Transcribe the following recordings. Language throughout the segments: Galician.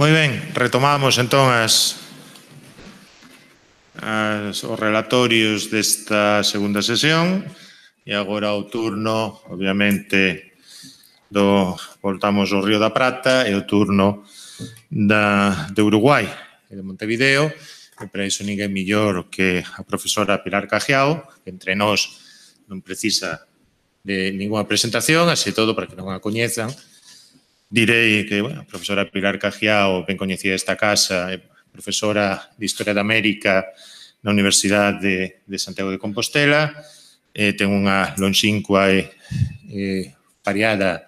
Moi ben, retomamos entón as, as os relatorios desta segunda sesión e agora o turno, obviamente, do voltamos ao Río da Prata e o turno da, de Uruguai e de Montevideo e para iso ninguén millor que a profesora Pilar Cajiao que entre nós non precisa de ninguna presentación, así todo para que non a coñezan, Direi que, bueno, a profesora Pilar Cajiao, ben coñecida esta casa, é profesora de Historia da América na Universidade de, de Santiago de Compostela, eh, ten unha longínqua e eh, variada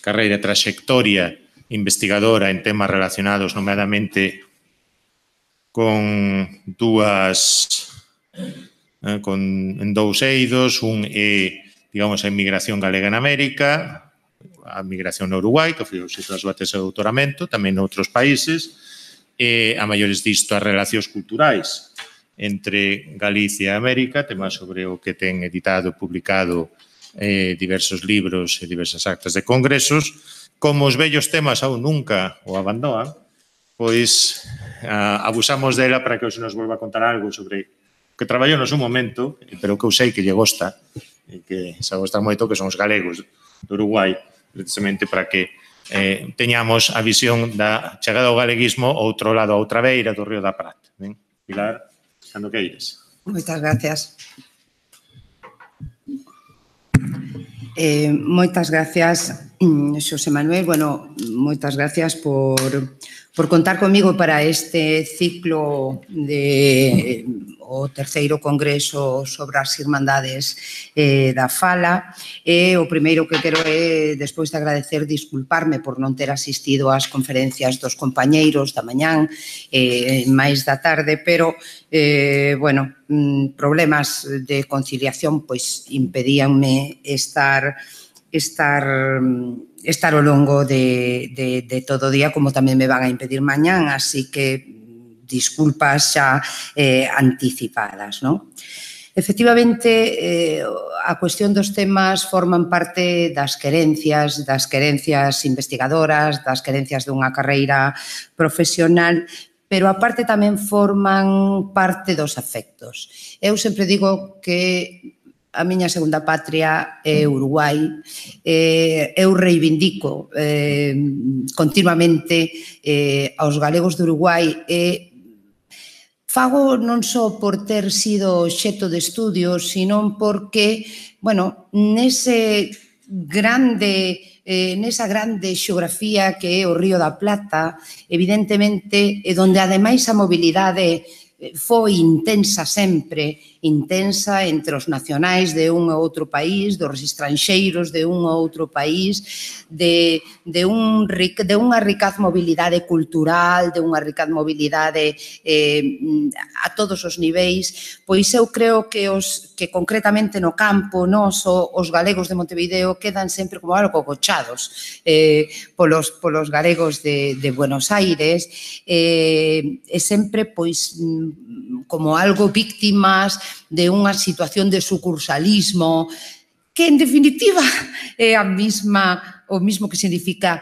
carreira, traxectoria investigadora en temas relacionados nomeadamente con dúas eh, con en dous eidos, un é, digamos, a inmigración galega en América, a migración no Uruguai, que foi ofirouse tras das tese de doutoramento, tamén noutros países, e a maiores disto as relacións culturais entre Galicia e América, tema sobre o que ten editado, publicado eh, diversos libros e diversas actas de congresos, como os bellos temas aún nunca o abandonan, pois ah, abusamos dela para que os nos volva a contar algo sobre que traballou nos un momento, pero que eu sei que lle gosta, e que se gosta moito que son os galegos do Uruguai, precisamente para que eh, teñamos a visión da chegada ao galeguismo outro lado, a outra beira do río da Prata. Ben? Pilar, cando que ires. Moitas gracias. Eh, moitas gracias Mm, Xosé Manuel, bueno, moitas gracias por, por contar comigo para este ciclo de o terceiro congreso sobre as irmandades eh, da Fala e o primeiro que quero é despois de agradecer disculparme por non ter asistido ás conferencias dos compañeiros da mañán eh, máis da tarde, pero eh, bueno, mm, problemas de conciliación pois impedíanme estar estar estar ao longo de, de, de todo o día, como tamén me van a impedir mañán, así que disculpas xa eh, anticipadas. ¿no? Efectivamente, eh, a cuestión dos temas forman parte das querencias, das querencias investigadoras, das querencias dunha carreira profesional, pero aparte tamén forman parte dos afectos. Eu sempre digo que a miña segunda patria é Uruguai. Eh, eu reivindico eh, continuamente eh, aos galegos de Uruguai e fago non só por ter sido xeto de estudio, sino porque, bueno, nese grande eh, nesa grande xeografía que é o Río da Plata, evidentemente, e donde ademais a mobilidade eh, foi intensa sempre intensa entre os nacionais de un ou outro país, dos estranxeiros de un ou outro país, de, de, un, de unha ricaz mobilidade cultural, de unha ricaz mobilidade eh, a todos os niveis, pois eu creo que os que concretamente no campo, nos os galegos de Montevideo quedan sempre como algo cochados eh, polos, polos galegos de, de Buenos Aires, eh, e sempre pois mm, como algo víctimas de unha situación de sucursalismo, que en definitiva é a mesma o mismo que significa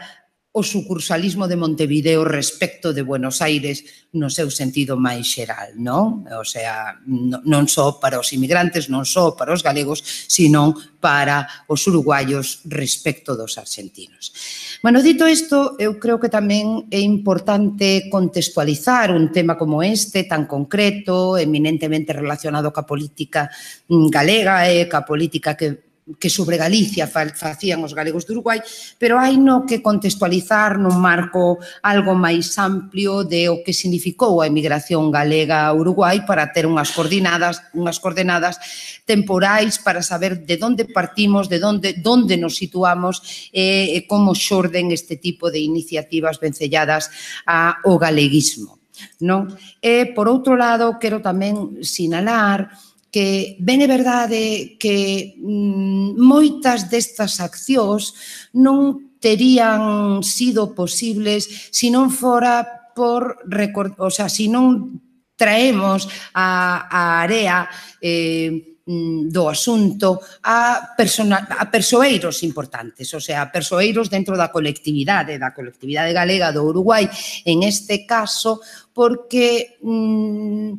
o sucursalismo de Montevideo respecto de Buenos Aires no seu sentido máis xeral, non? O sea, non só para os inmigrantes, non só para os galegos, sino para os uruguayos respecto dos argentinos. Bueno, dito isto, eu creo que tamén é importante contextualizar un tema como este, tan concreto, eminentemente relacionado ca política mm, galega e ca política que que sobre Galicia facían os galegos de Uruguai, pero hai no que contextualizar nun marco algo máis amplio de o que significou a emigración galega a Uruguai para ter unhas coordenadas, unhas coordenadas temporais para saber de onde partimos, de onde onde nos situamos e, como xorden este tipo de iniciativas vencelladas ao galeguismo. Non? E, por outro lado, quero tamén sinalar que ben é verdade que mm, moitas destas accións non terían sido posibles se non fora por record, o sea, se non traemos a, a área eh, mm, do asunto a, persona, a persoeiros importantes, o sea, persoeiros dentro da colectividade, da colectividade galega do Uruguai, en este caso, porque mm,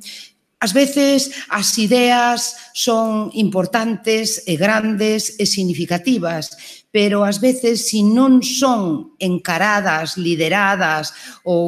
Ás veces as ideas son importantes e grandes e significativas, pero ás veces se non son encaradas, lideradas ou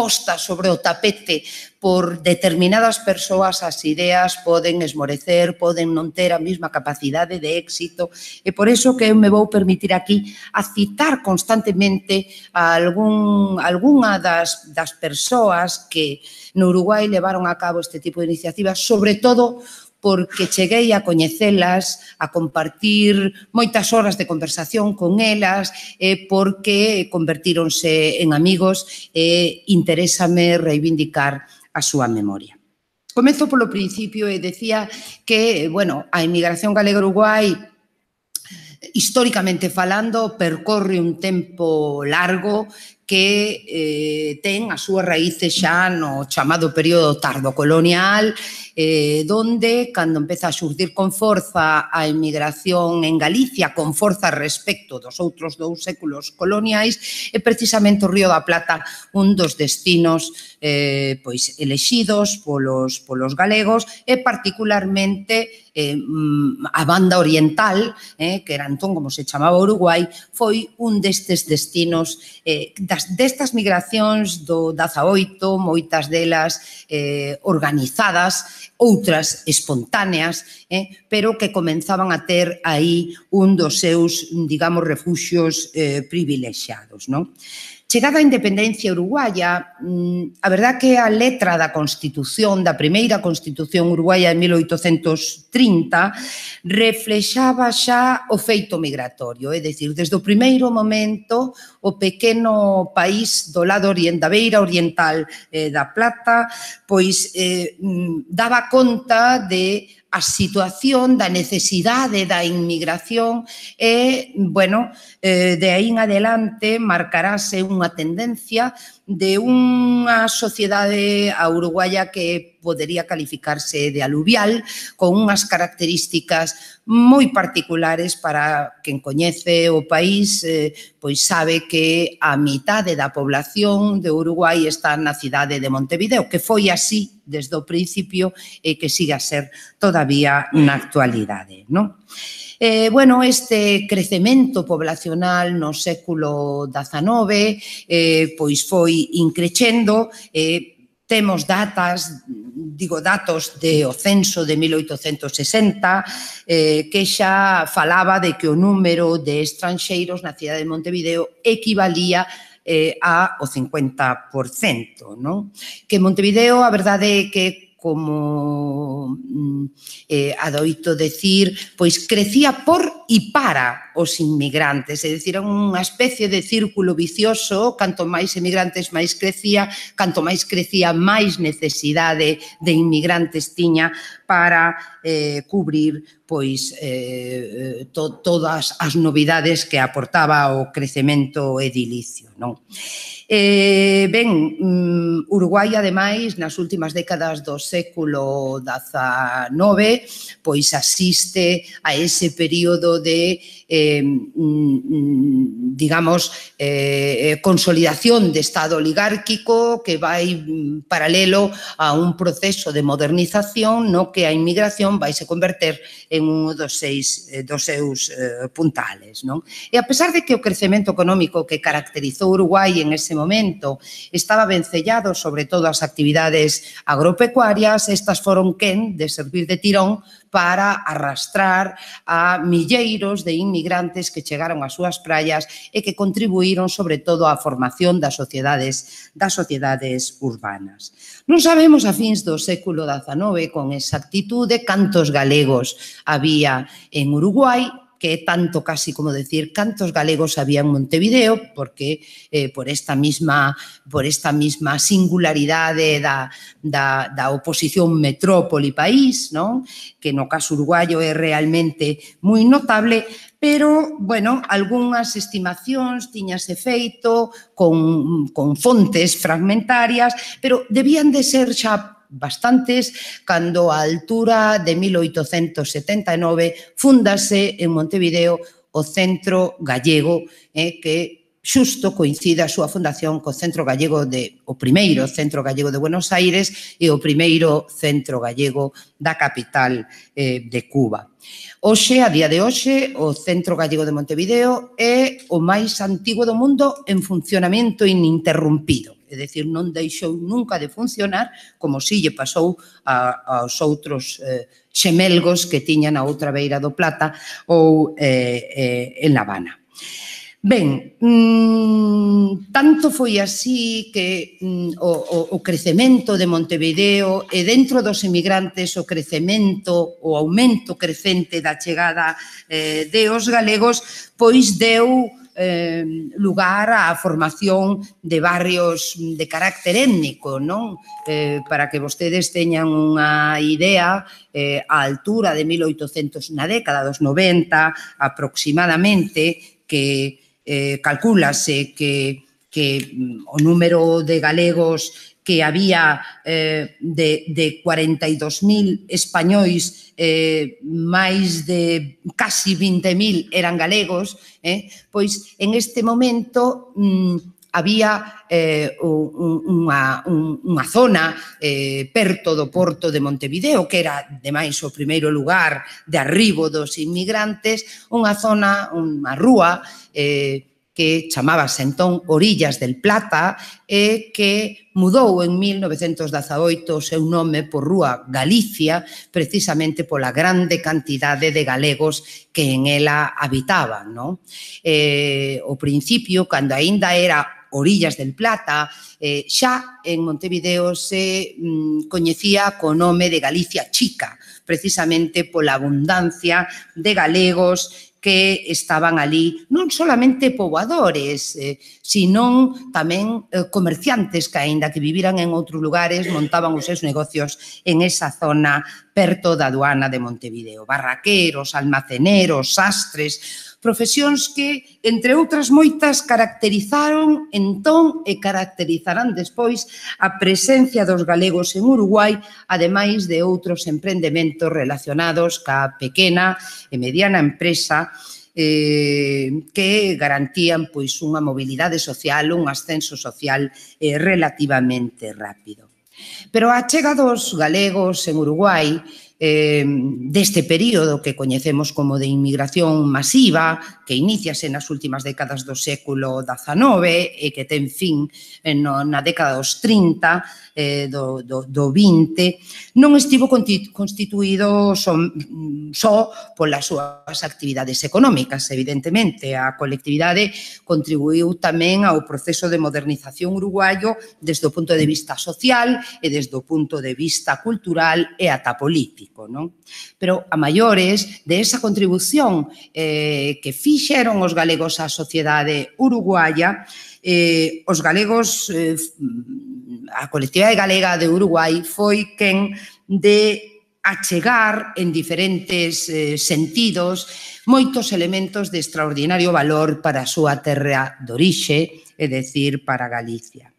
posta sobre o tapete por determinadas persoas as ideas poden esmorecer, poden non ter a mesma capacidade de éxito e por iso que eu me vou permitir aquí a citar constantemente a algún, algunha das, das persoas que no Uruguai levaron a cabo este tipo de iniciativas, sobre todo porque cheguei a coñecelas, a compartir moitas horas de conversación con elas, eh, porque convertíronse en amigos e eh, interésame reivindicar a súa memoria. Comezo polo principio e decía que, bueno, a emigración galega-uruguai históricamente falando, percorre un tempo largo que eh, ten as súas raíces xa no chamado período tardo colonial eh, donde cando empeza a xurdir con forza a emigración en Galicia, con forza respecto dos outros dous séculos coloniais, é precisamente o Río da Plata un dos destinos eh, pois elexidos polos, polos galegos e particularmente eh, mm, a banda oriental, eh, que era entón como se chamaba Uruguai, foi un destes destinos eh, das, destas migracións do 18, moitas delas eh, organizadas, outras espontáneas, eh, pero que comenzaban a ter aí un dos seus, digamos, refugios eh, privilexiados. Non? Chegada a independencia uruguaya, mm, a verdad que a letra da Constitución, da primeira Constitución uruguaya de 1830, reflexaba xa o feito migratorio, é dicir, desde o primeiro momento o pequeno país do lado orient, da beira oriental eh, da Plata, pois eh, mm, daba conta de a situación da necesidade da inmigración e, bueno, eh, de aí en adelante marcarase unha tendencia de unha sociedade a uruguaya que podería calificarse de aluvial, con unhas características moi particulares para quen coñece o país, eh, pois sabe que a mitade da población de Uruguai está na cidade de Montevideo, que foi así desde o principio e que siga a ser todavía na actualidade. Non? Eh, bueno, este crecemento poblacional no século XIX eh, pois foi increchendo eh, temos datas, digo, datos de o censo de 1860, eh, que xa falaba de que o número de estranxeiros na cidade de Montevideo equivalía eh, a o 50%, non? Que Montevideo, a verdade é que como mm, eh, adoito decir, pois crecía por e para os inmigrantes, é dicir, unha especie de círculo vicioso, canto máis emigrantes máis crecía, canto máis crecía máis necesidade de inmigrantes tiña para eh, cubrir pois eh, eh, to, todas as novidades que aportaba o crecemento edilicio. Non? Eh, ben, um, Uruguai, ademais, nas últimas décadas do século XIX, pois asiste a ese período de, eh, mm, digamos, eh, consolidación de Estado oligárquico que vai mm, paralelo a un proceso de modernización no que que a inmigración vai se converter en un dos seis eh, dos seus eh, puntales, non? E a pesar de que o crecemento económico que caracterizou Uruguai en ese momento estaba vencellado sobre todo as actividades agropecuarias, estas foron quen de servir de tirón para arrastrar a milleiros de inmigrantes que chegaron ás súas praias e que contribuíron sobre todo á formación das sociedades das sociedades urbanas. Non sabemos a fins do século XIX con exactitude cantos galegos había en Uruguai, que é tanto casi como decir cantos galegos había en Montevideo, porque eh, por esta misma por esta misma singularidade da, da, da oposición metrópoli-país, non? que no caso uruguayo é realmente moi notable, pero, bueno, algunhas estimacións tiñase feito con, con fontes fragmentarias, pero debían de ser xa bastantes cando a altura de 1879 fundase en Montevideo o Centro Gallego, eh, que xusto coincide a súa fundación co Centro Gallego de o primeiro Centro Gallego de Buenos Aires e o primeiro Centro Gallego da capital eh, de Cuba. Hoxe, a día de hoxe, o Centro Gallego de Montevideo é o máis antigo do mundo en funcionamento ininterrumpido. É dicir, non deixou nunca de funcionar como si lle pasou a, aos outros eh, xemelgos que tiñan a outra beira do Plata ou eh, eh, en La Habana. Ben, mmm, tanto foi así que mmm, o, o, o crecemento de Montevideo e dentro dos emigrantes o crecemento, o aumento crecente da chegada eh, de os galegos, pois deu eh, lugar á formación de barrios de carácter étnico, non? Eh, para que vostedes teñan unha idea, eh, á altura de 1800, na década dos 90 aproximadamente, que eh, calculase que, que mm, o número de galegos que había eh, de, de 42.000 españois, eh, máis de casi 20.000 eran galegos, eh, pois en este momento mm, había eh, unha, unha zona eh, perto do porto de Montevideo, que era, demais, o primeiro lugar de arribo dos inmigrantes, unha zona, unha rúa, eh, que chamábase entón Orillas del Plata e que mudou en 1918 o seu nome por Rúa Galicia precisamente pola grande cantidade de galegos que en ela habitaban. No? Eh, o principio, cando aínda era Orillas del Plata, eh, xa en Montevideo se mm, coñecía co nome de Galicia Chica, precisamente pola abundancia de galegos que estaban ali non solamente poboadores, eh, sino tamén eh, comerciantes que, aínda que viviran en outros lugares, montaban os seus negocios en esa zona perto da aduana de Montevideo. Barraqueros, almaceneros, sastres, profesións que, entre outras moitas, caracterizaron entón e caracterizarán despois a presencia dos galegos en Uruguai, ademais de outros emprendementos relacionados ca pequena e mediana empresa eh, que garantían pois unha mobilidade social, un ascenso social eh, relativamente rápido. Pero a chega dos galegos en Uruguai eh, deste período que coñecemos como de inmigración masiva, que iniciase nas últimas décadas do século XIX e que ten fin en, eh, na década dos 30, eh, do, do, do 20, non estivo constituído só, só polas súas actividades económicas, evidentemente. A colectividade contribuiu tamén ao proceso de modernización uruguayo desde o punto de vista social e desde o punto de vista cultural e ata político. Non? pero a maiores de esa contribución eh, que fixeron os galegos á sociedade uruguaya, eh, os galegos, eh, a colectividade galega de Uruguai foi quen de achegar en diferentes eh, sentidos moitos elementos de extraordinario valor para a súa terra de orixe, é dicir, para Galicia.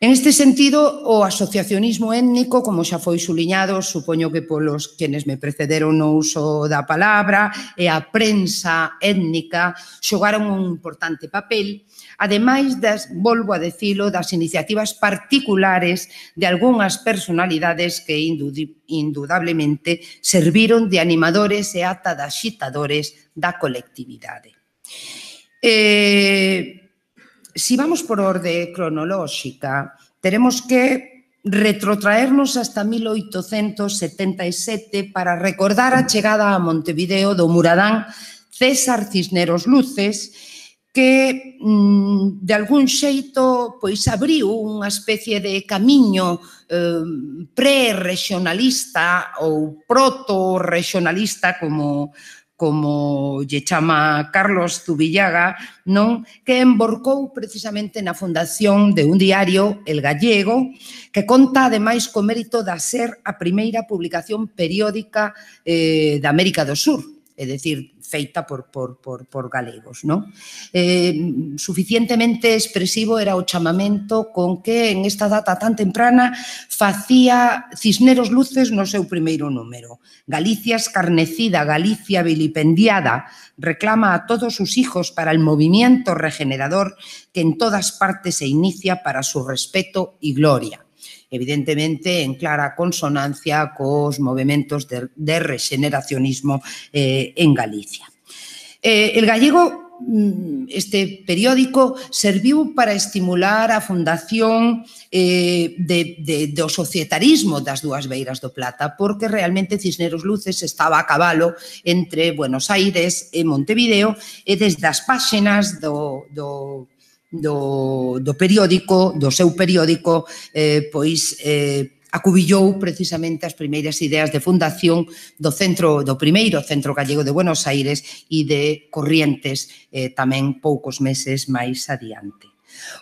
En este sentido, o asociacionismo étnico, como xa foi suliñado, supoño que polos quenes me precederon no uso da palabra, e a prensa étnica xogaron un importante papel, ademais das, volvo a decilo, das iniciativas particulares de algunhas personalidades que indudablemente serviron de animadores e ata de xitadores da colectividade. Eh, si vamos por orde cronolóxica, teremos que retrotraernos hasta 1877 para recordar a chegada a Montevideo do Muradán César Cisneros Luces, que mm, de algún xeito pois abriu unha especie de camiño eh, pre-regionalista ou proto-regionalista como como lle chama Carlos Zubillaga, non que emborcou precisamente na fundación de un diario, El Gallego, que conta ademais co mérito da ser a primeira publicación periódica eh, da América do Sur, é dicir, feita por, por, por, por galegos. Non? Eh, suficientemente expresivo era o chamamento con que en esta data tan temprana facía Cisneros Luces no seu primeiro número. Galicia escarnecida, Galicia vilipendiada, reclama a todos os hijos para el movimiento regenerador que en todas partes se inicia para su respeto y gloria evidentemente en clara consonancia cos movimentos de, de rexeneracionismo eh, en Galicia. Eh, el gallego mm, este periódico serviu para estimular a fundación eh, de, de, do societarismo das dúas beiras do Plata, porque realmente Cisneros Luces estaba a cabalo entre Buenos Aires e Montevideo, e desde as páxinas do, do do, do periódico, do seu periódico, eh, pois eh, acubillou precisamente as primeiras ideas de fundación do centro do primeiro Centro Gallego de Buenos Aires e de Corrientes eh, tamén poucos meses máis adiante.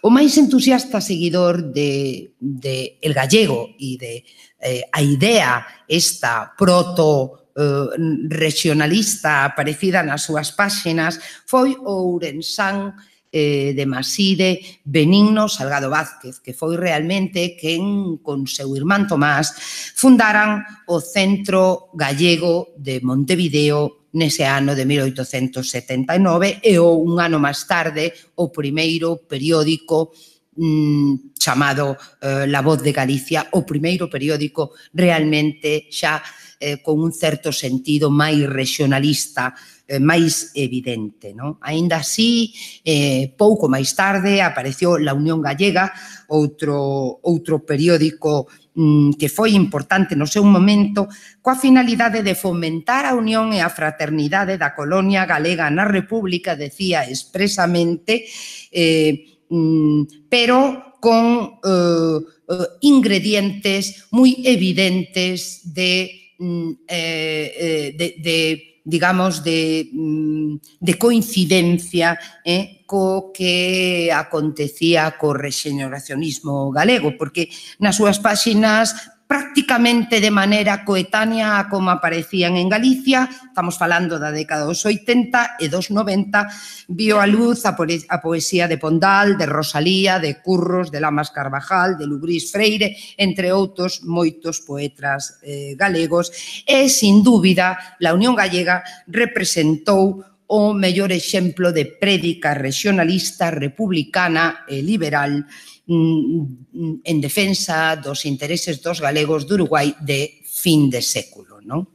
O máis entusiasta seguidor de, de El Gallego e de eh, a idea esta proto eh, regionalista aparecida nas súas páxinas foi o Ourensán eh, de Maside, Benigno Salgado Vázquez, que foi realmente quen con seu irmán Tomás fundaran o Centro Gallego de Montevideo nese ano de 1879 e o un ano máis tarde o primeiro periódico mm, chamado eh, La Voz de Galicia, o primeiro periódico realmente xa eh, con un certo sentido máis regionalista Eh, máis evidente. Non? Ainda así, eh, pouco máis tarde apareceu La Unión Gallega, outro, outro periódico mm, que foi importante no seu momento, coa finalidade de fomentar a unión e a fraternidade da colonia galega na República, decía expresamente, eh, mm, pero con eh, eh ingredientes moi evidentes de, mm, eh, eh de, de digamos, de, mm, de coincidencia eh, co que acontecía co rexeneracionismo galego, porque nas súas páxinas prácticamente de maneira coetánea a como aparecían en Galicia, estamos falando da década dos 80 e dos 90, vio a luz a, poesía de Pondal, de Rosalía, de Curros, de Lamas Carvajal, de Lubrís Freire, entre outros moitos poetas eh, galegos, e, sin dúbida, la Unión Gallega representou o mellor exemplo de prédica regionalista, republicana e liberal en defensa dos intereses dos galegos do Uruguai de fin de século. Non?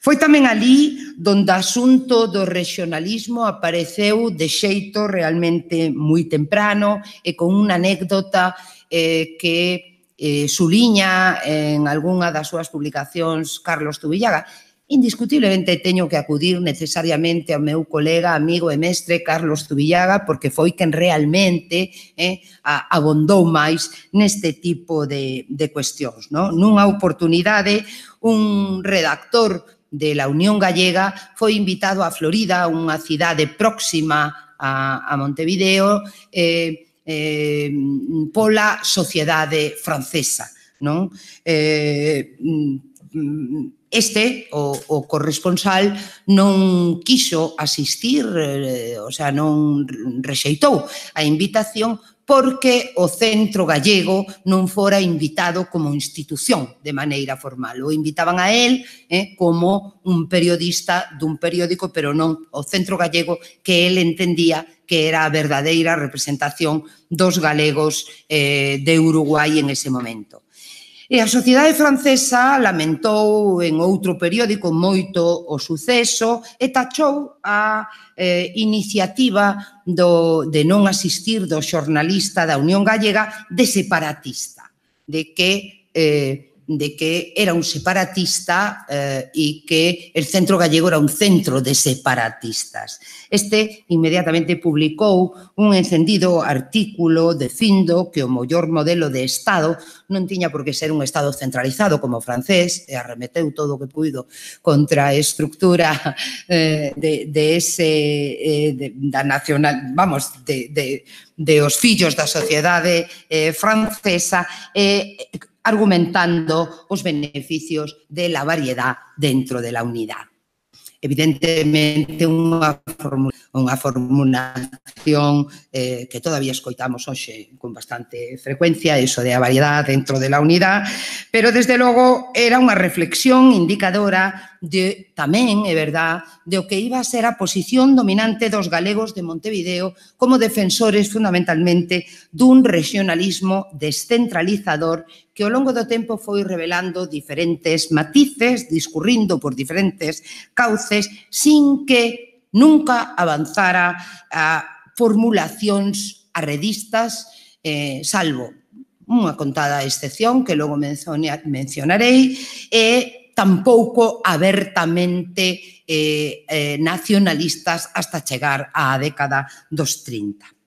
Foi tamén ali donde o asunto do regionalismo apareceu de xeito realmente moi temprano e con unha anécdota eh, que eh, suliña en algunha das súas publicacións Carlos Tubillaga, indiscutiblemente teño que acudir necesariamente ao meu colega, amigo e mestre Carlos Zubillaga, porque foi quen realmente eh, abondou máis neste tipo de, de cuestións. No? Nunha oportunidade, un redactor de la Unión Gallega foi invitado a Florida, unha cidade próxima a, a Montevideo, eh, eh, pola sociedade francesa. Non? Eh, mm, mm este, o, o corresponsal, non quiso asistir, eh, o sea, non rexeitou a invitación porque o centro gallego non fora invitado como institución de maneira formal. O invitaban a él eh, como un periodista dun periódico, pero non o centro gallego que él entendía que era a verdadeira representación dos galegos eh, de Uruguai en ese momento. E a sociedade francesa lamentou en outro periódico moito o suceso e tachou a eh, iniciativa do, de non asistir do xornalista da Unión Gallega de separatista, de que eh, de que era un separatista eh, y que el centro gallego era un centro de separatistas. Este inmediatamente publicou un encendido artículo dicindo que o mellor modelo de Estado non tiña por que ser un Estado centralizado como o francés, e arremeteu todo o que puido contra a estructura eh, de, de ese, eh, de, da nacional, vamos, de, de de os fillos da sociedade eh, francesa eh, argumentando os beneficios de la variedad dentro de la unidad. Evidentemente, unha fórmula unha formulación eh, que todavía escoitamos hoxe con bastante frecuencia, eso de a variedade dentro de la unidade, pero desde logo era unha reflexión indicadora de tamén, é verdad, de o que iba a ser a posición dominante dos galegos de Montevideo como defensores fundamentalmente dun regionalismo descentralizador que ao longo do tempo foi revelando diferentes matices, discurrindo por diferentes cauces, sin que nunca avanzara a formulacións arredistas, eh, salvo unha contada excepción que logo mencionarei, e tampouco abertamente eh, eh, nacionalistas hasta chegar á década dos 30.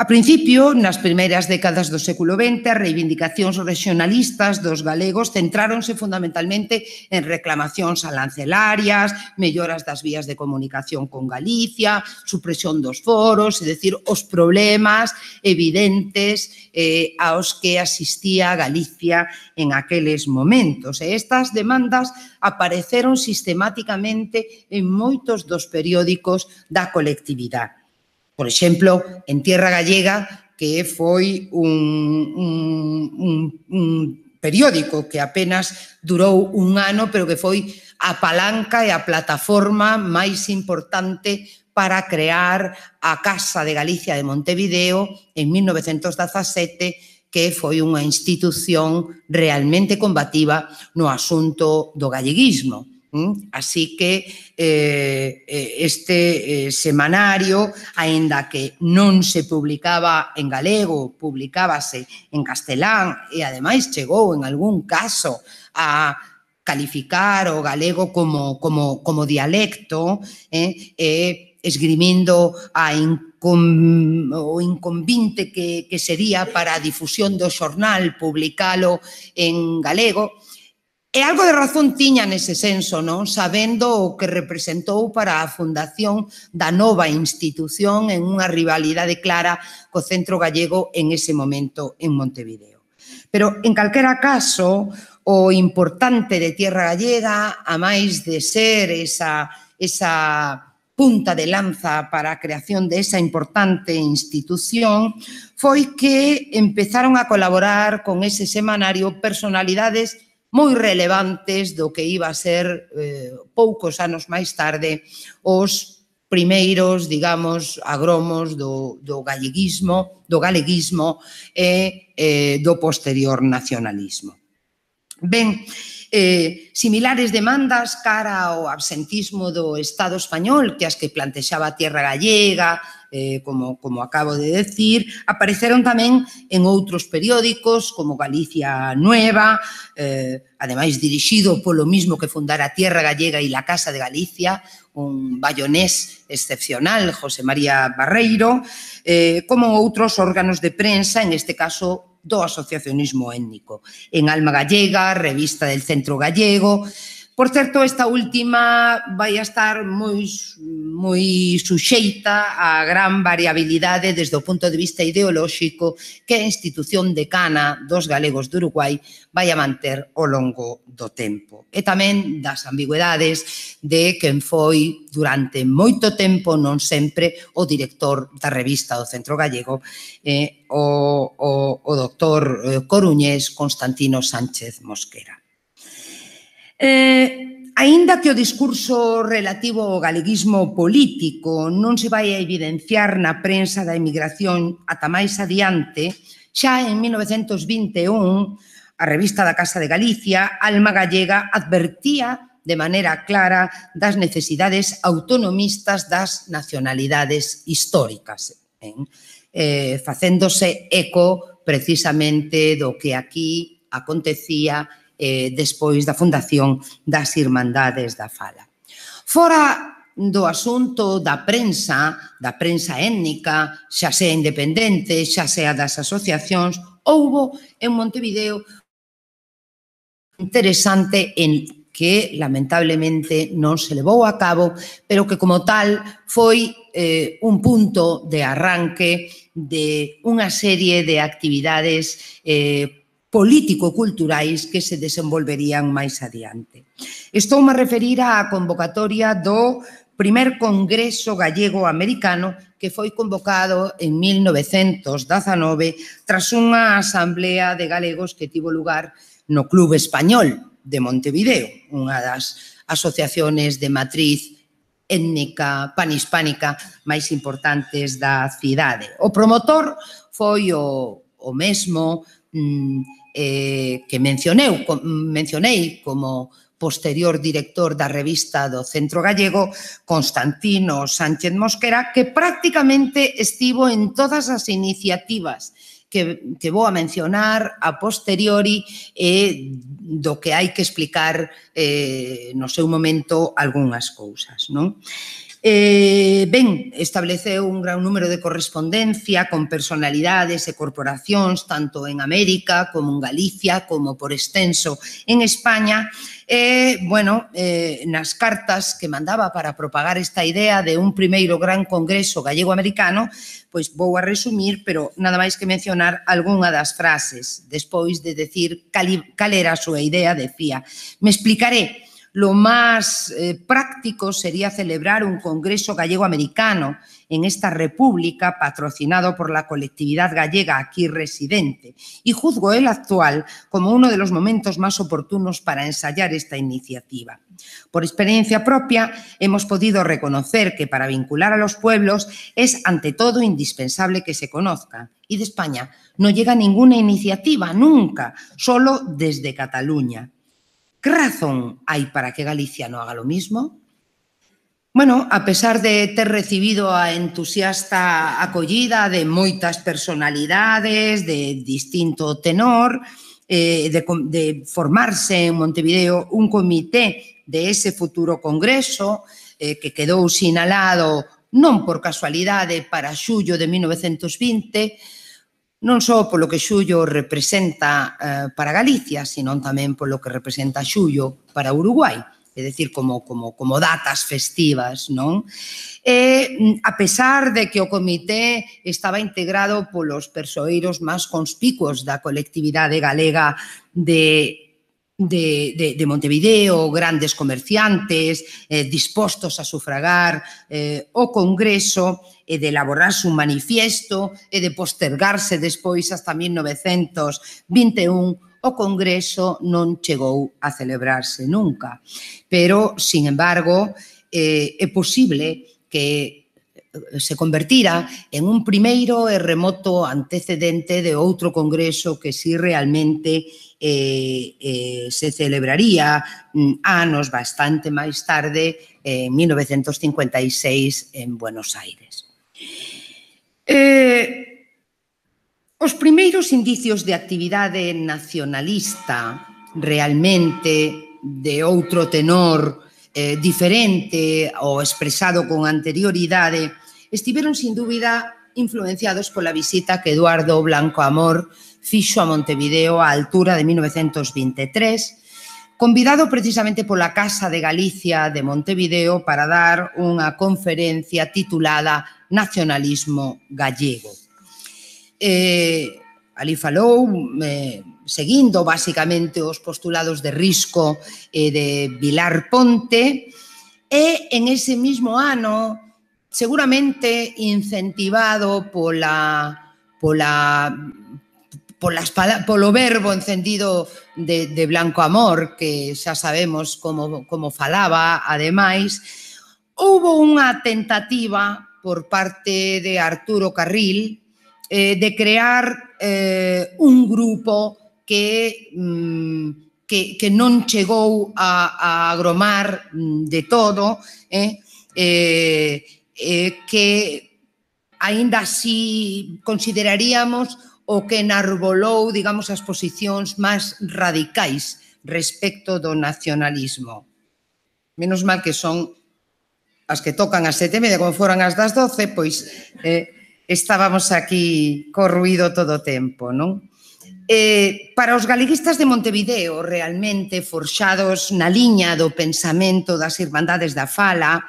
A principio, nas primeiras décadas do século XX, as reivindicacións regionalistas dos galegos centráronse fundamentalmente en reclamacións alancelarias, melloras das vías de comunicación con Galicia, supresión dos foros, é dicir, os problemas evidentes eh, aos que asistía Galicia en aqueles momentos. E estas demandas apareceron sistemáticamente en moitos dos periódicos da colectividade. Por exemplo, en Tierra Gallega, que foi un, un, un, un periódico que apenas durou un ano, pero que foi a palanca e a plataforma máis importante para crear a Casa de Galicia de Montevideo en 1917, que foi unha institución realmente combativa no asunto do galleguismo Así que eh, eh, este eh, semanario, aínda que non se publicaba en galego, publicábase en castelán e ademais chegou en algún caso a calificar o galego como, como, como dialecto, eh, eh, esgrimindo a incom, o inconvinte que, que sería para a difusión do xornal publicalo en galego, E algo de razón tiña nese senso, non? Sabendo o que representou para a fundación da nova institución en unha rivalidade clara co centro gallego en ese momento en Montevideo. Pero, en calquera caso, o importante de Tierra Gallega, a máis de ser esa, esa punta de lanza para a creación de esa importante institución, foi que empezaron a colaborar con ese semanario personalidades moi relevantes do que iba a ser eh, poucos anos máis tarde os primeiros, digamos, agromos do, do galleguismo, do galeguismo e eh, do posterior nacionalismo. Ben, eh, similares demandas cara ao absentismo do Estado español que as que plantexaba a Tierra Gallega, eh, como, como acabo de decir, apareceron tamén en outros periódicos como Galicia Nueva, eh, ademais dirixido polo mismo que fundara a Tierra Gallega e la Casa de Galicia, un bayonés excepcional, José María Barreiro, eh, como outros órganos de prensa, en este caso do asociacionismo étnico. En Alma Gallega, Revista del Centro Gallego, Por certo, esta última vai a estar moi, moi suxeita a gran variabilidade desde o punto de vista ideolóxico que a institución decana dos galegos do Uruguai vai a manter ao longo do tempo. E tamén das ambigüedades de quen foi durante moito tempo, non sempre, o director da revista do Centro Gallego, eh, o, o, o doctor eh, Coruñés Constantino Sánchez Mosquera. Eh, aínda que o discurso relativo ao galeguismo político non se vai a evidenciar na prensa da emigración ata máis adiante, xa en 1921, a revista da Casa de Galicia, Alma Gallega, advertía de maneira clara das necesidades autonomistas das nacionalidades históricas, eh, facéndose eco precisamente do que aquí acontecía eh, despois da fundación das Irmandades da Fala. Fora do asunto da prensa, da prensa étnica, xa sea independente, xa sea das asociacións, houbo en Montevideo interesante en que lamentablemente non se levou a cabo, pero que como tal foi eh, un punto de arranque de unha serie de actividades eh, político-culturais que se desenvolverían máis adiante. Estou a referir á convocatoria do primer Congreso Gallego-Americano que foi convocado en 1919 tras unha asamblea de galegos que tivo lugar no Club Español de Montevideo, unha das asociaciones de matriz étnica panhispánica máis importantes da cidade. O promotor foi o, o mesmo mm, eh, que mencioneu, mencionei como posterior director da revista do Centro Gallego, Constantino Sánchez Mosquera, que prácticamente estivo en todas as iniciativas que, que vou a mencionar a posteriori e do que hai que explicar eh, no seu momento algunhas cousas. Non? Eh, ben, estableceu un gran número de correspondencia con personalidades e corporacións tanto en América como en Galicia como por extenso en España e, bueno, eh, nas cartas que mandaba para propagar esta idea de un primeiro gran congreso gallego-americano pois vou a resumir, pero nada máis que mencionar algunha das frases despois de decir cal, cal era a súa idea, decía me explicaré Lo más eh, práctico sería celebrar un Congreso gallego-americano en esta república patrocinado por la colectividad gallega aquí residente y juzgo el actual como uno de los momentos más oportunos para ensayar esta iniciativa. Por experiencia propia hemos podido reconocer que para vincular a los pueblos es ante todo indispensable que se conozcan y de España no llega ninguna iniciativa nunca, solo desde Cataluña. ¿Qué razón hay para que Galicia no haga lo mismo? Bueno, a pesar de ter recibido a entusiasta acollida de moitas personalidades de distinto tenor, eh, de, de formarse en Montevideo un comité de ese futuro congreso eh, que quedou sinalado non por casualidade para xullo de 1920, non só polo que Xullo representa eh, para Galicia, senón tamén polo que representa Xullo para Uruguai, é dicir, como, como, como datas festivas, non? E, mm, a pesar de que o comité estaba integrado polos persoeiros máis conspicuos da colectividade galega de de, de, de Montevideo, grandes comerciantes eh, dispostos a sufragar eh, o Congreso, e de elaborar un manifiesto e de postergarse despois hasta 1921 o Congreso non chegou a celebrarse nunca. Pero, sin embargo, eh, é posible que eh, se convertira en un primeiro e remoto antecedente de outro congreso que si realmente eh, eh, se celebraría mm, anos bastante máis tarde, en eh, 1956, en Buenos Aires. Eh, os primeiros indicios de actividade nacionalista realmente de outro tenor eh, diferente ou expresado con anterioridade estiveron sin dúbida influenciados pola visita que Eduardo Blanco Amor fixo a Montevideo á altura de 1923 convidado precisamente pola Casa de Galicia de Montevideo para dar unha conferencia titulada Nacionalismo Gallego. Eh, ali falou, eh, seguindo basicamente os postulados de Risco e eh, de Vilar Ponte, e en ese mismo ano, seguramente incentivado pola, pola polas polo verbo encendido de, de Blanco Amor, que xa sabemos como, como falaba, ademais, houve unha tentativa por parte de Arturo Carril eh, de crear eh, un grupo que, mm, que, que non chegou a, a agromar mm, de todo, eh, eh, eh, que aínda así consideraríamos o que enarbolou, digamos, as posicións máis radicais respecto do nacionalismo. Menos mal que son as que tocan as sete media, como foran as das doce, pois eh, estábamos aquí co todo o tempo, non? Eh, para os galeguistas de Montevideo, realmente forxados na liña do pensamento das Irmandades da Fala,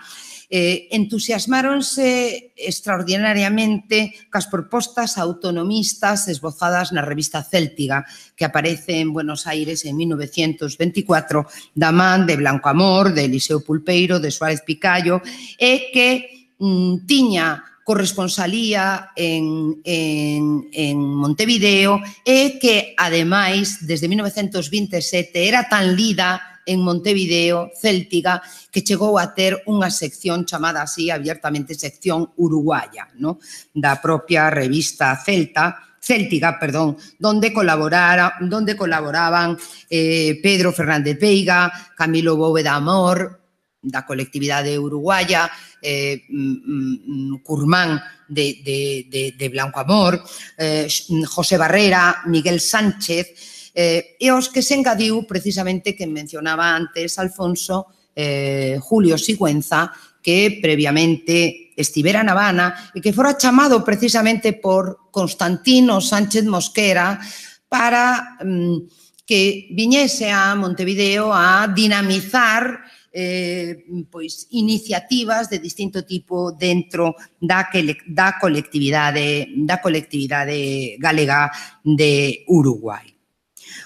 eh, entusiasmáronse extraordinariamente cas propostas autonomistas esbozadas na revista Céltiga que aparece en Buenos Aires en 1924 da man de Blanco Amor, de Eliseo Pulpeiro, de Suárez Picayo e que mm, tiña corresponsalía en, en, en Montevideo e que, ademais, desde 1927 era tan lida en Montevideo, céltica, que chegou a ter unha sección chamada así abiertamente sección uruguaya, no? da propia revista Celta, Céltica, perdón, donde, colaborara, donde colaboraban eh, Pedro Fernández Veiga, Camilo Bóveda Amor, da colectividade uruguaya, eh, mm, mm, Curmán de, de, de, de Blanco Amor, eh, José Barrera, Miguel Sánchez, eh, e os que se engadiu precisamente que mencionaba antes Alfonso eh, Julio Sigüenza, que previamente estivera na Habana e que fora chamado precisamente por Constantino Sánchez Mosquera para mm, que viñese a Montevideo a dinamizar eh, pois iniciativas de distinto tipo dentro da, que, da colectividade da colectividade galega de Uruguai.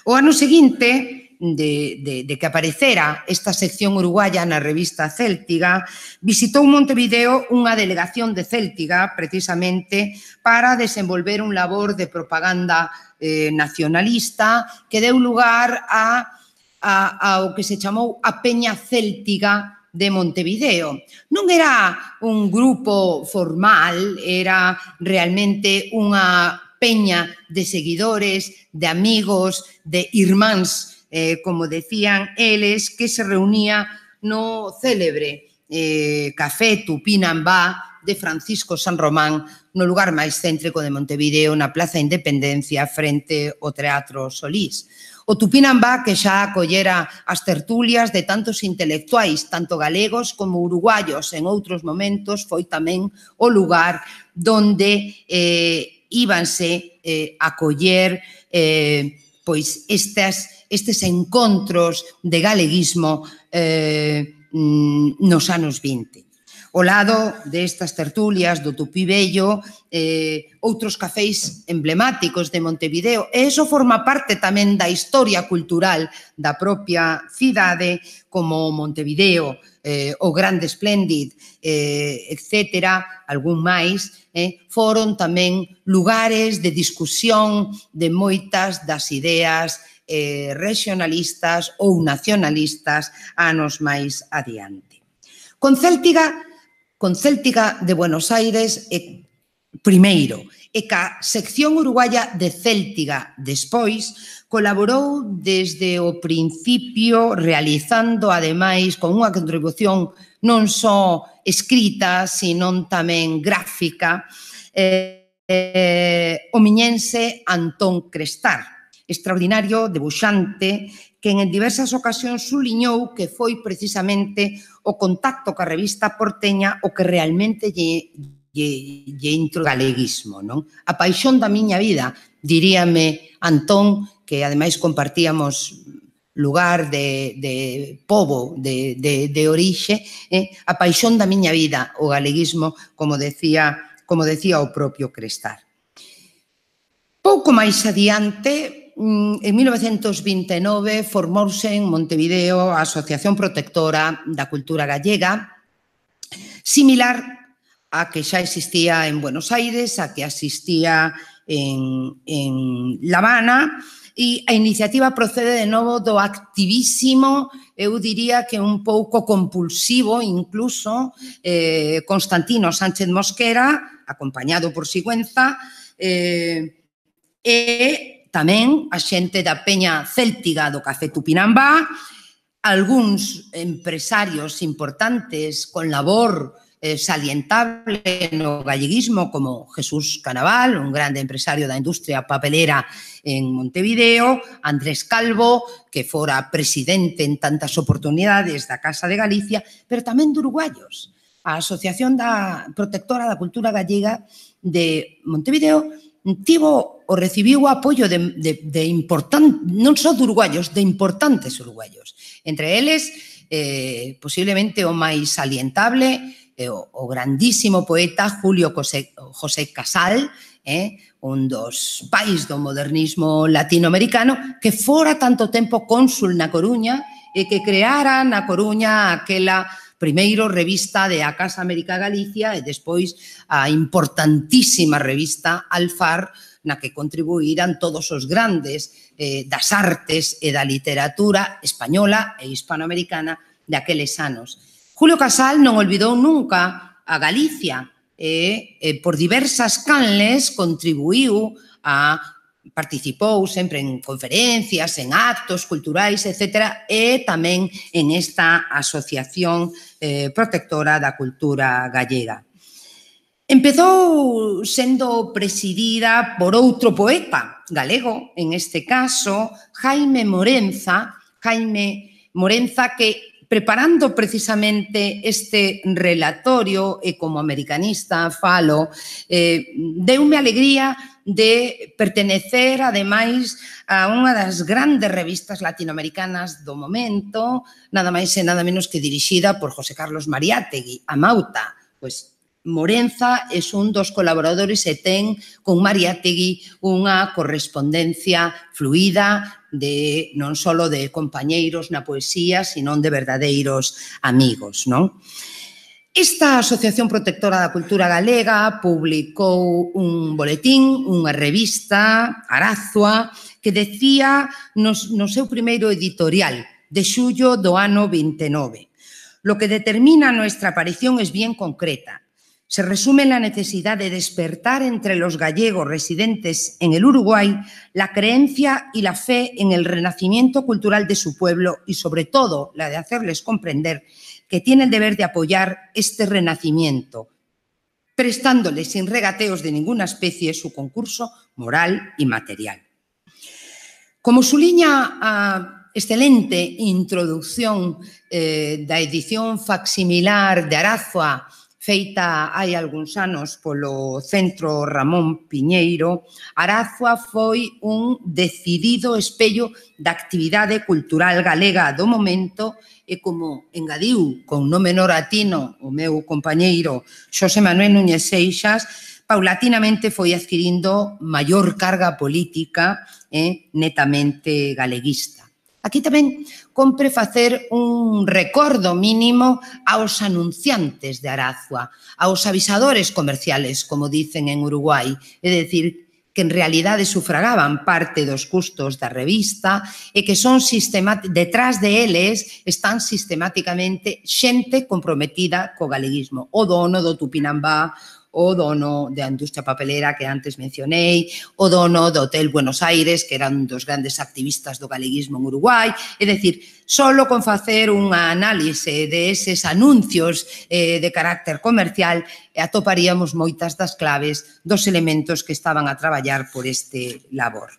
O ano seguinte de, de, de que aparecera esta sección uruguaya na revista Céltiga, visitou Montevideo unha delegación de Céltiga precisamente para desenvolver un labor de propaganda eh, nacionalista que deu lugar a, a, ao que se chamou a Peña Céltiga de Montevideo. Non era un grupo formal, era realmente unha peña de seguidores, de amigos, de irmáns, eh, como decían eles, que se reunía no célebre eh, Café Tupinambá de Francisco San Román no lugar máis céntrico de Montevideo, na Plaza Independencia, frente ao Teatro Solís. O Tupinambá que xa acollera as tertulias de tantos intelectuais, tanto galegos como uruguaios, en outros momentos foi tamén o lugar donde eh, íbanse eh, a coller eh, pois estas, estes encontros de galeguismo eh, mm, nos anos 20 o lado destas tertulias do Tupi Bello, eh, outros cafés emblemáticos de Montevideo. E iso forma parte tamén da historia cultural da propia cidade, como Montevideo, eh, o Grande Splendid, eh, etc., algún máis, eh, foron tamén lugares de discusión de moitas das ideas eh, regionalistas ou nacionalistas anos máis adiante. Con Céltiga con Céltica de Buenos Aires e, primeiro e ca sección uruguaya de Céltiga despois colaborou desde o principio realizando ademais con unha contribución non só escrita, sino tamén gráfica, eh, eh, o miñense Antón Crestar, extraordinario debuxante que en diversas ocasións suliñou que foi precisamente o contacto que a revista Porteña o que realmente lle, lle, lle intro galeguismo. Non? A paixón da miña vida, diríame Antón, que ademais compartíamos lugar de, de povo, de, de, de orixe, eh? a paixón da miña vida, o galeguismo, como decía, como decía o propio Crestar. Pouco máis adiante, Mm, en 1929 formouse en Montevideo a Asociación Protectora da Cultura Gallega, similar a que xa existía en Buenos Aires, a que asistía en, en La Habana, e a iniciativa procede de novo do activísimo, eu diría que un pouco compulsivo incluso, eh, Constantino Sánchez Mosquera, acompañado por Sigüenza, eh, e Tamén a xente da Peña Céltiga do Café Tupinambá, algúns empresarios importantes con labor eh, salientable no galleguismo como Jesús Canaval, un grande empresario da industria papelera en Montevideo, Andrés Calvo, que fora presidente en tantas oportunidades da Casa de Galicia, pero tamén de uruguayos. A Asociación da Protectora da Cultura Gallega de Montevideo tivo o recibiu o apoio de, de, de importantes, non só de uruguayos, de importantes uruguayos. Entre eles, eh, posiblemente o máis salientable, eh, o, o grandísimo poeta Julio José, José Casal, eh, un dos pais do modernismo latinoamericano, que fora tanto tempo cónsul na Coruña e que creara na Coruña aquela primeiro revista de A Casa América Galicia e despois a importantísima revista Alfar, na que contribuíran todos os grandes eh, das artes e da literatura española e hispanoamericana aqueles anos. Julio Casal non olvidou nunca a Galicia e, eh, por diversas canles contribuiu a participou sempre en conferencias, en actos culturais, etc., e tamén en esta Asociación eh, Protectora da Cultura Gallega. Empezou sendo presidida por outro poeta galego, en este caso, Jaime Morenza, Jaime Morenza que preparando precisamente este relatorio e como americanista falo, eh, deume alegría de pertenecer ademais a unha das grandes revistas latinoamericanas do momento, nada máis e nada menos que dirixida por José Carlos Mariátegui, a Mauta, pois Morenza é un dos colaboradores e ten con Tegui unha correspondencia fluida de non só de compañeiros na poesía, senón de verdadeiros amigos, non? Esta Asociación Protectora da Cultura Galega publicou un boletín, unha revista, Arazua, que decía nos, no seu primeiro editorial de xullo do ano 29. Lo que determina a nuestra aparición es bien concreta se resume la necesidad de despertar entre los gallegos residentes en el Uruguay la creencia y la fe en el renacimiento cultural de su pueblo y sobre todo la de hacerles comprender que tienen el deber de apoyar este renacimiento, prestándoles sin regateos de ninguna especie su concurso moral y material. Como su línea ah, excelente introducción eh, de edición facsimilar de Arazoa feita hai algúns anos polo Centro Ramón Piñeiro, Arazua foi un decidido espello da actividade cultural galega do momento e como engadiu con no menor atino o meu compañeiro Xosé Manuel Núñez Seixas, paulatinamente foi adquirindo maior carga política eh, netamente galeguista. Aquí tamén compre facer un recordo mínimo aos anunciantes de Arazua, aos avisadores comerciales, como dicen en Uruguai, é dicir, que en realidade sufragaban parte dos custos da revista e que son detrás de eles están sistemáticamente xente comprometida co galeguismo, o dono do Tupinambá, o dono da industria papelera que antes mencionei, o dono do Hotel Buenos Aires, que eran dos grandes activistas do galeguismo en Uruguai, é dicir, solo con facer unha análise eses anuncios eh, de carácter comercial atoparíamos moitas das claves dos elementos que estaban a traballar por este labor.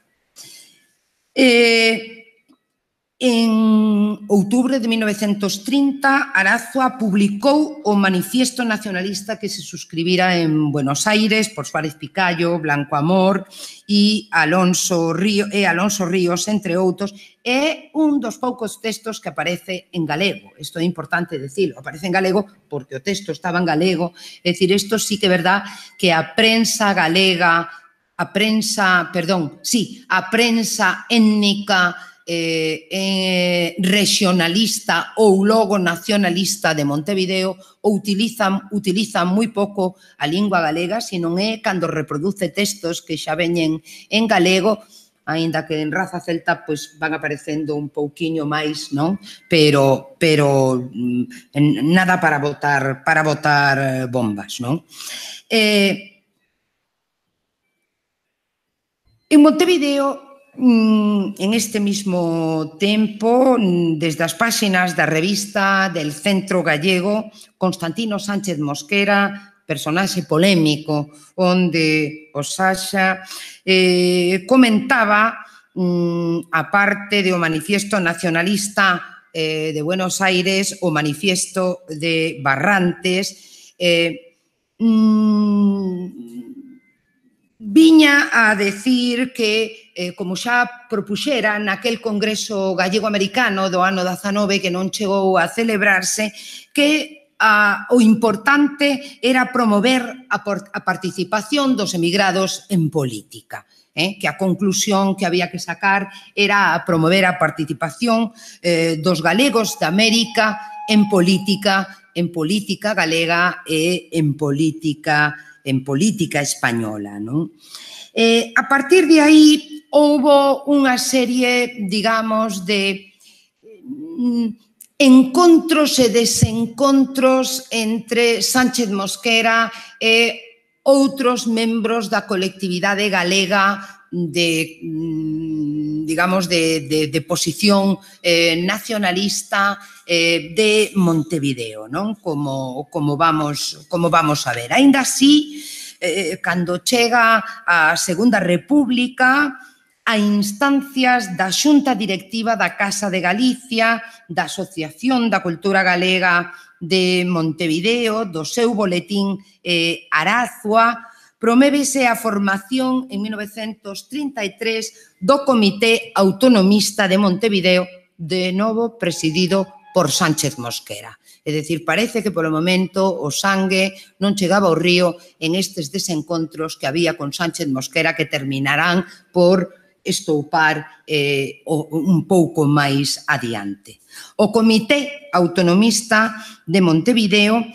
Eh, En outubro de 1930, Arazua publicou o Manifiesto Nacionalista que se suscribira en Buenos Aires por Suárez Picayo, Blanco Amor e Alonso, Río, e Alonso Ríos, entre outros, é un dos poucos textos que aparece en galego. Isto é importante decirlo, aparece en galego porque o texto estaba en galego. É dicir, isto sí que é verdad que a prensa galega, a prensa, perdón, sí, a prensa étnica, eh, eh, regionalista ou logo nacionalista de Montevideo utilizan, utilizan moi pouco a lingua galega, non é cando reproduce textos que xa veñen en galego, aínda que en raza celta pois van aparecendo un pouquiño máis, non? Pero pero mm, nada para botar para botar eh, bombas, non? Eh, En Montevideo Mm, en este mismo tiempo, mm, desde páginas de la revista del Centro Gallego, Constantino Sánchez Mosquera, personaje polémico, donde o eh, comentaba mm, aparte de un manifiesto nacionalista eh, de Buenos Aires o manifiesto de Barrantes, eh, viña a decir que eh, como xa propuxera naquel Congreso Gallego-Americano do ano 19 que non chegou a celebrarse, que a, o importante era promover a, por, a participación dos emigrados en política. Eh, que a conclusión que había que sacar era a promover a participación eh, dos galegos da América en política, en política galega e en política en política española. Non? Eh, a partir de aí, houbo unha serie, digamos, de mm, encontros e desencontros entre Sánchez Mosquera e outros membros da colectividade galega de mm, digamos de, de, de posición eh, nacionalista eh, de Montevideo, non? Como, como, vamos, como vamos a ver. Ainda así, eh, cando chega a Segunda República, a instancias da Xunta Directiva da Casa de Galicia, da Asociación da Cultura Galega de Montevideo, do seu boletín eh, Arazua, promévese a formación en 1933 do Comité Autonomista de Montevideo, de novo presidido por Sánchez Mosquera. É dicir, parece que polo momento o sangue non chegaba ao río en estes desencontros que había con Sánchez Mosquera que terminarán por estoupar eh, un pouco máis adiante. O Comité Autonomista de Montevideo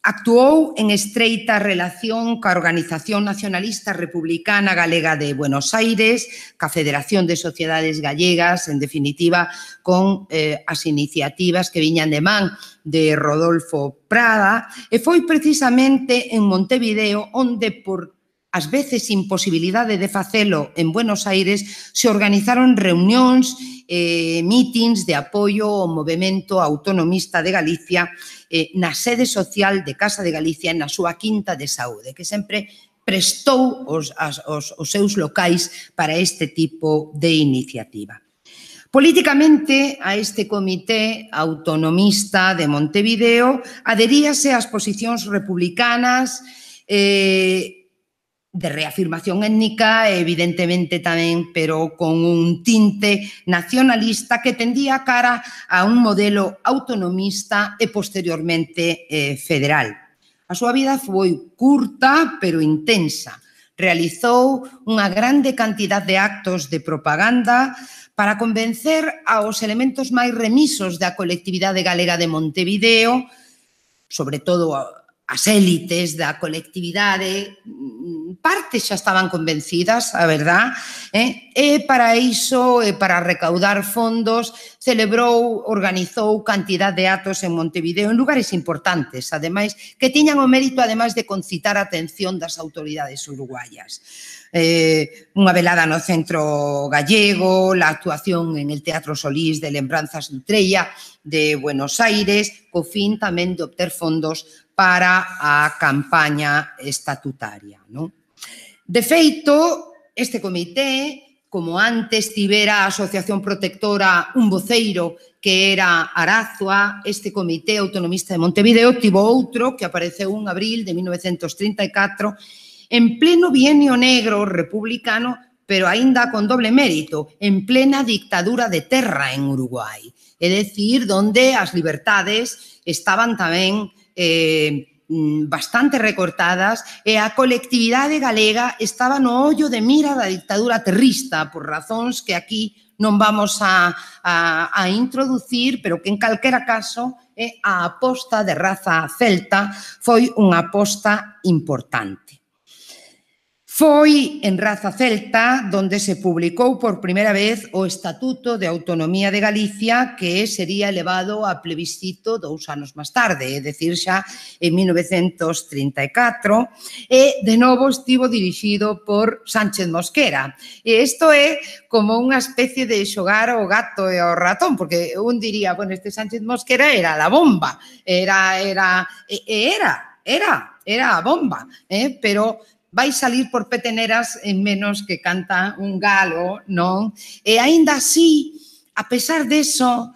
actuou en estreita relación ca Organización Nacionalista Republicana Galega de Buenos Aires, ca Federación de Sociedades Gallegas, en definitiva, con eh, as iniciativas que viñan de man de Rodolfo Prada, e foi precisamente en Montevideo onde por ás veces imposibilidade de facelo en Buenos Aires, se organizaron reunións, eh, mítings de apoio ao movimento autonomista de Galicia eh, na sede social de Casa de Galicia na súa quinta de saúde, que sempre prestou os, as, os, os seus locais para este tipo de iniciativa. Políticamente, a este comité autonomista de Montevideo aderíase ás posicións republicanas eh, de reafirmación étnica, evidentemente tamén, pero con un tinte nacionalista que tendía cara a un modelo autonomista e posteriormente eh, federal. A súa vida foi curta, pero intensa. Realizou unha grande cantidad de actos de propaganda para convencer aos elementos máis remisos da colectividade galega de Montevideo, sobre todo as élites da colectividade mm, parte xa estaban convencidas, a verdad, eh? e para iso, e para recaudar fondos, celebrou, organizou cantidad de atos en Montevideo en lugares importantes, ademais, que tiñan o mérito, ademais, de concitar a atención das autoridades uruguayas. Eh, unha velada no centro gallego, la actuación en el Teatro Solís de Lembranzas Nutrella de Buenos Aires, co fin tamén de obter fondos para a campaña estatutaria. Non? De feito, este comité, como antes tivera a Asociación Protectora un voceiro que era Arazua, este comité autonomista de Montevideo, tivo outro que apareceu un abril de 1934 en pleno bienio negro republicano, pero aínda con doble mérito, en plena dictadura de terra en Uruguai, é dicir, donde as libertades estaban tamén eh, mm, bastante recortadas, e a colectividade galega estaba no ollo de mira da dictadura terrista por razóns que aquí non vamos a, a, a introducir, pero que en calquera caso eh, a aposta de raza celta foi unha aposta importante. Foi en Raza Celta donde se publicou por primeira vez o Estatuto de Autonomía de Galicia que sería elevado a plebiscito dous anos máis tarde, é dicir xa en 1934, e de novo estivo dirixido por Sánchez Mosquera. E isto é como unha especie de xogar o gato e o ratón, porque un diría, bueno, este Sánchez Mosquera era la bomba, era, era, era, era, era a bomba, eh? pero vai salir por peteneras en menos que canta un galo, non? E eh, aínda así, a pesar diso,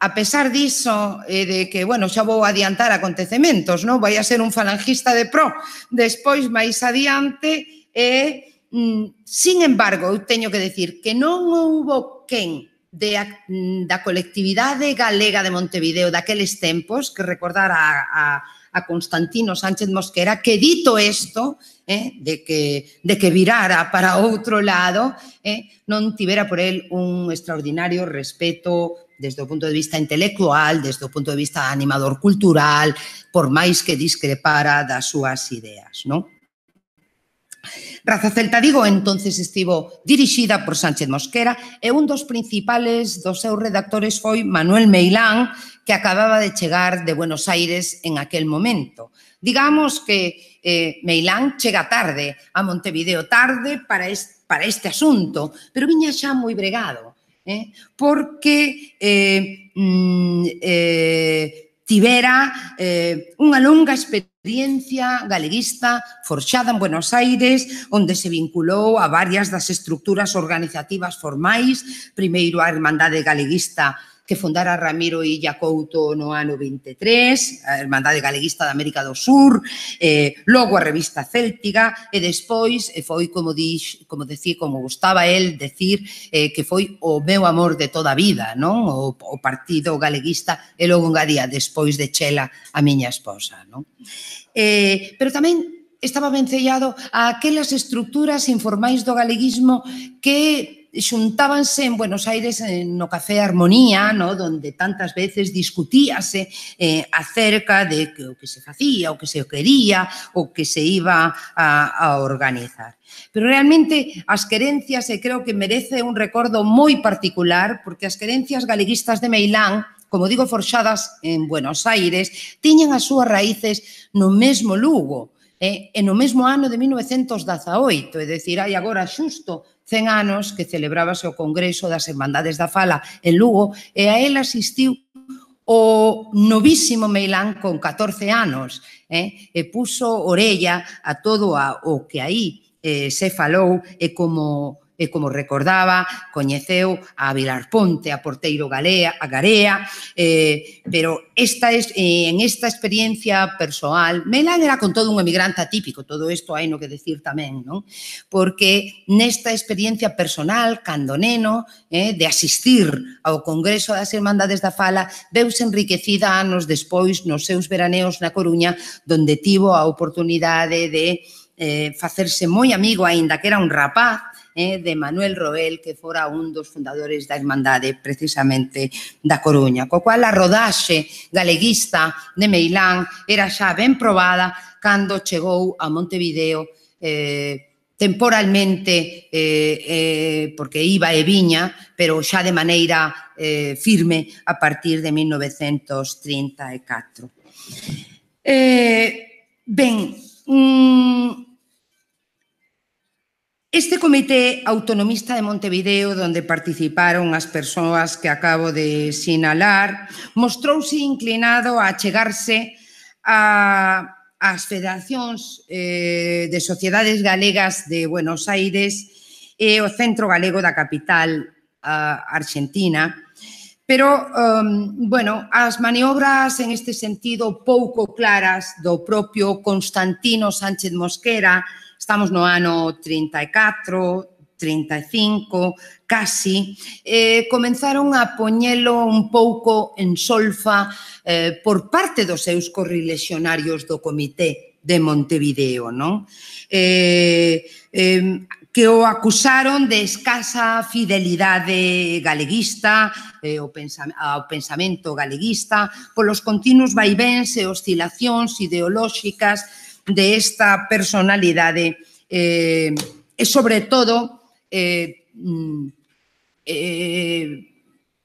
a pesar diso e eh, de que, bueno, xa vou adiantar acontecementos, non? Vai a ser un falangista de pro despois máis adiante e mm, sin embargo, eu teño que decir que non houbo quen de, da colectividade galega de Montevideo daqueles tempos que recordara a, a a Constantino Sánchez Mosquera que dito esto eh, de, que, de que virara para outro lado eh, non tivera por el un extraordinario respeto desde o punto de vista intelectual, desde o punto de vista animador cultural, por máis que discrepara das súas ideas, non? Raza Celta digo entonces estivo dirixida por Sánchez Mosquera e un dos principales dos seus redactores foi Manuel Meilán, que acababa de chegar de Buenos Aires en aquel momento. Digamos que eh, Meilán chega tarde, a Montevideo tarde para este, para este asunto, pero viña xa moi bregado, eh? porque eh, mm, eh, tivera eh, unha longa experiencia galeguista forxada en Buenos Aires, onde se vinculou a varias das estructuras organizativas formais, primeiro a Hermandade Galeguista que fondara Ramiro Illa Couto no ano 23, a Hermandade Galeguista da América do Sur, eh, logo a revista Céltiga, e despois e eh, foi, como dix, como decía, como gustaba el decir, eh, que foi o meu amor de toda a vida, non? O, o partido galeguista, e logo engadía, despois de Chela, a miña esposa, non? Eh, pero tamén estaba vencellado a aquelas estructuras informais do galeguismo que xuntábanse en Buenos Aires eh, no Café Armonía, no? donde tantas veces discutíase eh, acerca de que, o que se facía, o que se quería, o que se iba a, a organizar. Pero realmente as querencias, e creo que merece un recordo moi particular, porque as querencias galeguistas de Meilán como digo, forxadas en Buenos Aires, tiñen as súas raíces no mesmo Lugo, eh, e no mesmo ano de 1918, é dicir, hai agora xusto 100 anos que celebrábase o Congreso das Hermandades da Fala en Lugo e a ela asistiu o novísimo Meilán con 14 anos eh, e puso orella a todo a, o que aí eh, se falou e como E como recordaba, coñeceu a Vilar Ponte, a Porteiro Galea, a Garea, eh, pero esta es, eh, en esta experiencia persoal, Melan era con todo un emigrante atípico, todo isto hai no que decir tamén, non? Porque nesta experiencia personal, cando neno, eh, de asistir ao Congreso das Irmandades da Fala, veuse enriquecida anos despois nos seus veraneos na Coruña, donde tivo a oportunidade de eh, facerse moi amigo, aínda que era un rapaz, eh, de Manuel Roel, que fora un dos fundadores da Irmandade precisamente da Coruña. Co cual a rodaxe galeguista de Meilán era xa ben probada cando chegou a Montevideo eh, temporalmente eh, eh, porque iba e viña, pero xa de maneira eh, firme a partir de 1934. Eh, ben, mm, Este comité autonomista de Montevideo, onde participaron as persoas que acabo de sinalar, mostrouse inclinado a chegarse a as federacións eh, de sociedades galegas de Buenos Aires e o Centro Galego da Capital a Argentina pero, um, bueno, as maniobras en este sentido pouco claras do propio Constantino Sánchez Mosquera, estamos no ano 34, 35, casi, eh, comenzaron a poñelo un pouco en solfa eh, por parte dos seus correlexionarios do Comité de Montevideo, non? Eh, eh, que o acusaron de escasa fidelidade galeguista eh, pensa, ao pensamento galeguista polos continuos vaivéns e oscilacións ideolóxicas de esta personalidade eh, e, sobre todo, eh, mm, eh,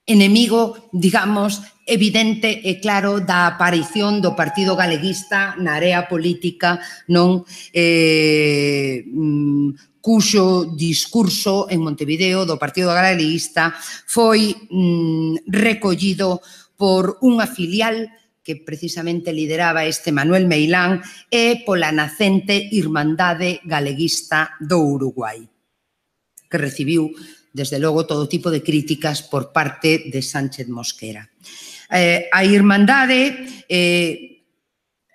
enemigo, digamos, evidente e claro da aparición do Partido Galeguista na área política non eh, mm, cuxo discurso en Montevideo do Partido Agrarista foi mm, recollido por unha filial que precisamente lideraba este Manuel Meilán e pola nacente Irmandade Galeguista do Uruguai, que recibiu, desde logo, todo tipo de críticas por parte de Sánchez Mosquera. Eh, a Irmandade eh,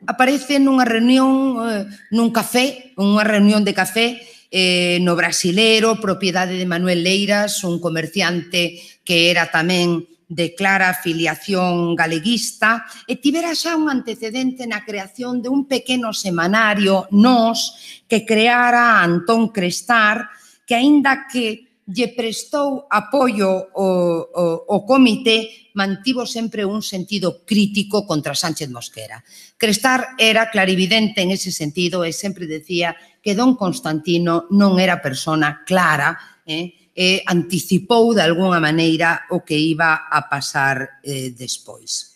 aparece nunha reunión, eh, nun café, unha reunión de café eh, no Brasilero, propiedade de Manuel Leiras, un comerciante que era tamén de clara filiación galeguista, e tivera xa un antecedente na creación de un pequeno semanario, Nos, que creara Antón Crestar, que aínda que lle prestou apoio o, o, o comité mantivo sempre un sentido crítico contra Sánchez Mosquera. Crestar era clarividente en ese sentido e sempre decía que don Constantino non era persona clara eh, e anticipou de alguna maneira o que iba a pasar eh, despois.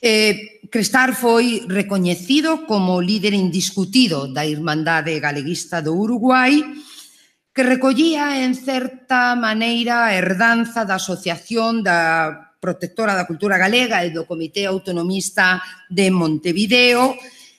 Eh, Crestar foi recoñecido como líder indiscutido da Irmandade Galeguista do Uruguai que recollía en certa maneira a herdanza da Asociación da Protectora da Cultura Galega e do Comité Autonomista de Montevideo,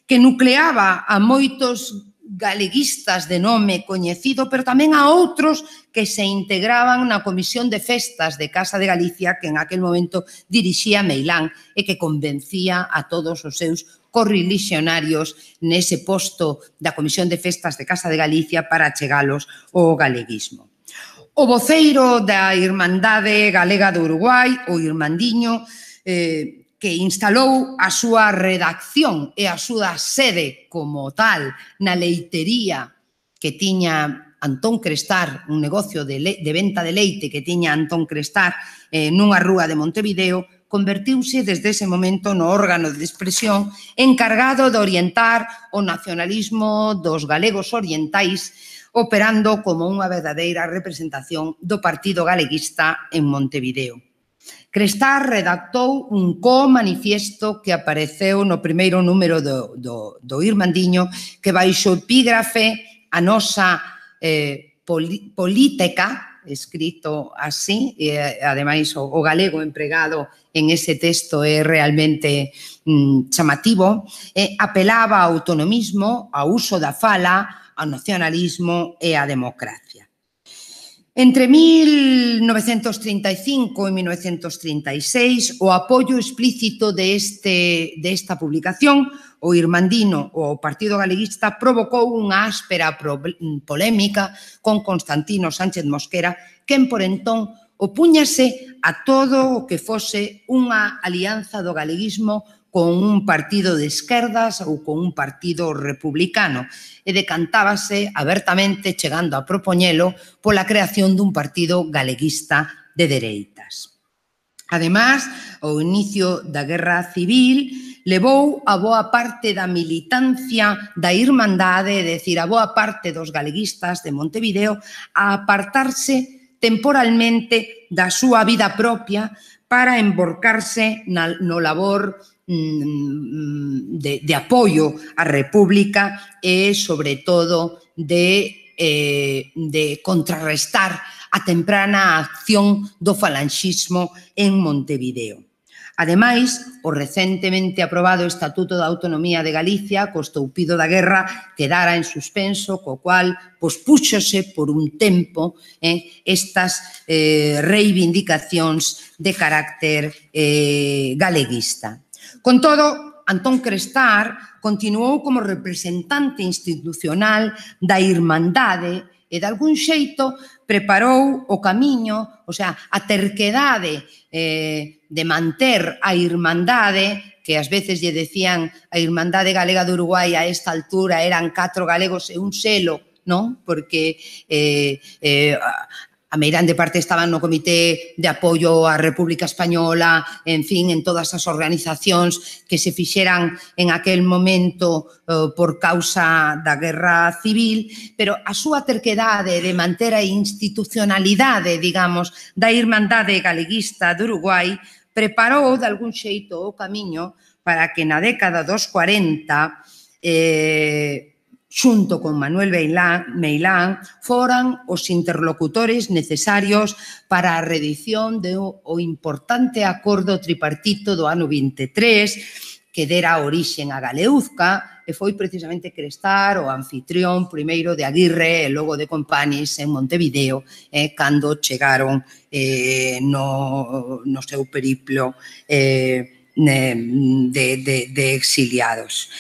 que nucleaba a moitos galeguistas de nome coñecido, pero tamén a outros que se integraban na Comisión de Festas de Casa de Galicia, que en aquel momento dirixía Meilán e que convencía a todos os seus correligionarios nese posto da Comisión de Festas de Casa de Galicia para chegalos ao galeguismo. O voceiro da Irmandade Galega do Uruguai, o Irmandiño, eh, que instalou a súa redacción e a súa sede como tal na leitería que tiña Antón Crestar, un negocio de, de venta de leite que tiña Antón Crestar eh, nunha rúa de Montevideo, convertiuse desde ese momento no órgano de expresión encargado de orientar o nacionalismo dos galegos orientais operando como unha verdadeira representación do Partido Galeguista en Montevideo. Crestar redactou un co-manifiesto que apareceu no primeiro número do, do, do Irmandiño que baixo epígrafe a nosa eh, política escrito así, e eh, ademais o, o galego empregado en ese texto é realmente mm, chamativo, eh, apelaba ao autonomismo, ao uso da fala, ao nacionalismo e á democracia. Entre 1935 e 1936, o apoio explícito de, este, de esta publicación o Irmandino ou o Partido Galeguista provocou unha áspera polémica con Constantino Sánchez Mosquera, quen por entón opúñase a todo o que fose unha alianza do galeguismo con un partido de esquerdas ou con un partido republicano e decantábase abertamente chegando a propoñelo pola creación dun partido galeguista de dereitas. Además, ao inicio da Guerra Civil, levou a boa parte da militancia da Irmandade, é dicir, a boa parte dos galeguistas de Montevideo, a apartarse temporalmente da súa vida propia para emborcarse na, no labor mm, de, de apoio á República e, sobre todo, de, eh, de contrarrestar a temprana acción do falanxismo en Montevideo. Ademais, o recentemente aprobado Estatuto da Autonomía de Galicia, co estoupido da guerra, quedara en suspenso, co cual pospúxose por un tempo eh, estas eh, reivindicacións de carácter eh, galeguista. Con todo, Antón Crestar continuou como representante institucional da Irmandade e, de algún xeito, preparou o camiño, o sea, a terquedade eh, de manter a irmandade, que ás veces lle decían a Irmandade Galega do Uruguai a esta altura eran catro galegos e un selo, non? Porque eh, eh, a meirande parte estaban no Comité de Apoio á República Española, en fin, en todas as organizacións que se fixeran en aquel momento eh, por causa da guerra civil, pero a súa terquedade de manter a institucionalidade, digamos, da Irmandade Galeguista de Uruguai preparou de algún xeito o camiño para que na década dos 40 eh, xunto con Manuel Meilán, foran os interlocutores necesarios para a redición do o importante acordo tripartito do ano 23 que dera orixen a Galeuzca e foi precisamente Crestar o anfitrión primeiro de Aguirre e logo de Companis en Montevideo eh, cando chegaron eh, no, no seu periplo eh, de, de, de exiliados.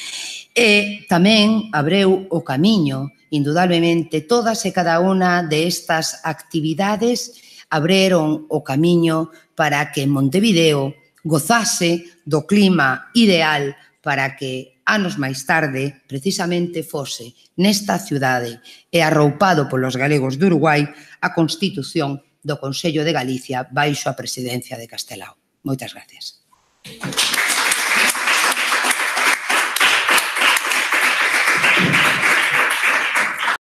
E tamén abreu o camiño, indudablemente, todas e cada unha destas actividades abreron o camiño para que Montevideo gozase do clima ideal para que anos máis tarde precisamente fose nesta ciudade e arroupado polos galegos de Uruguai a Constitución do Consello de Galicia baixo a presidencia de Castelao. Moitas gracias. Aplausos.